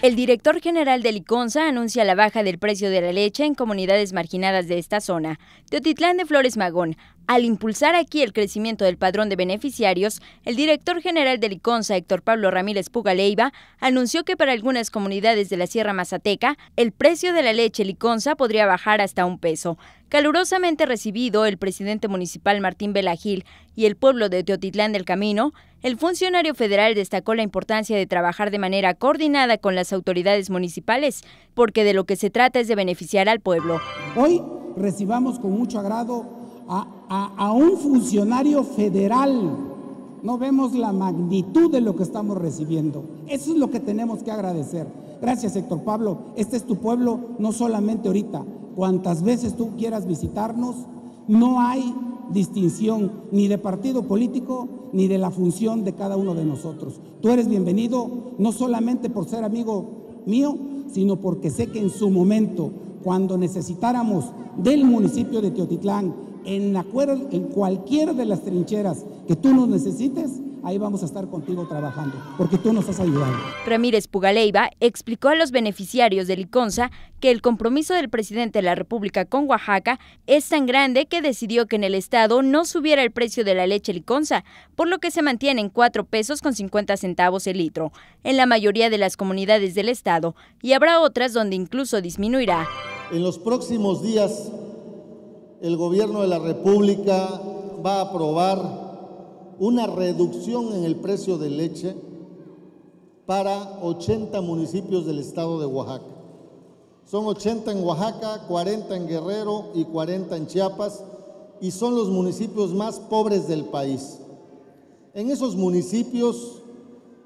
El director general de Liconza anuncia la baja del precio de la leche en comunidades marginadas de esta zona. Teotitlán de Flores Magón. Al impulsar aquí el crecimiento del padrón de beneficiarios, el director general de Liconza, Héctor Pablo Ramírez Pugaleiva, anunció que para algunas comunidades de la Sierra Mazateca, el precio de la leche Liconza podría bajar hasta un peso. Calurosamente recibido el presidente municipal Martín Velagil y el pueblo de Teotitlán del Camino, el funcionario federal destacó la importancia de trabajar de manera coordinada con las autoridades municipales, porque de lo que se trata es de beneficiar al pueblo. Hoy recibamos con mucho agrado a, a un funcionario federal. No vemos la magnitud de lo que estamos recibiendo. Eso es lo que tenemos que agradecer. Gracias, Héctor Pablo. Este es tu pueblo, no solamente ahorita, cuantas veces tú quieras visitarnos, no hay distinción ni de partido político ni de la función de cada uno de nosotros. Tú eres bienvenido no solamente por ser amigo mío, sino porque sé que en su momento, cuando necesitáramos del municipio de Teotitlán, en, cualquier en de las trincheras que tú nos necesites, ahí vamos a estar contigo trabajando, porque tú nos has ayudado. Ramírez Pugaleiva explicó a los beneficiarios de Liconza que el compromiso del presidente de la República con Oaxaca es tan grande que decidió que en el estado no subiera el precio de la leche liconza, por lo que se mantiene en 4 pesos con 50 centavos el litro, en la mayoría de las comunidades del estado, y habrá otras donde incluso disminuirá. En los próximos días, el gobierno de la República va a aprobar una reducción en el precio de leche para 80 municipios del estado de Oaxaca. Son 80 en Oaxaca, 40 en Guerrero y 40 en Chiapas y son los municipios más pobres del país. En esos municipios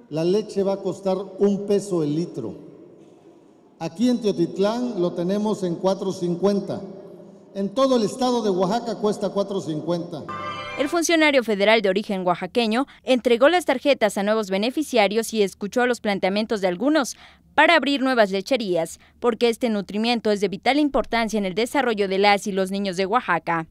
la leche va a costar un peso el litro. Aquí en Teotitlán lo tenemos en 4.50. En todo el estado de Oaxaca cuesta 4.50. El funcionario federal de origen oaxaqueño entregó las tarjetas a nuevos beneficiarios y escuchó los planteamientos de algunos para abrir nuevas lecherías, porque este nutrimiento es de vital importancia en el desarrollo de las y los niños de Oaxaca.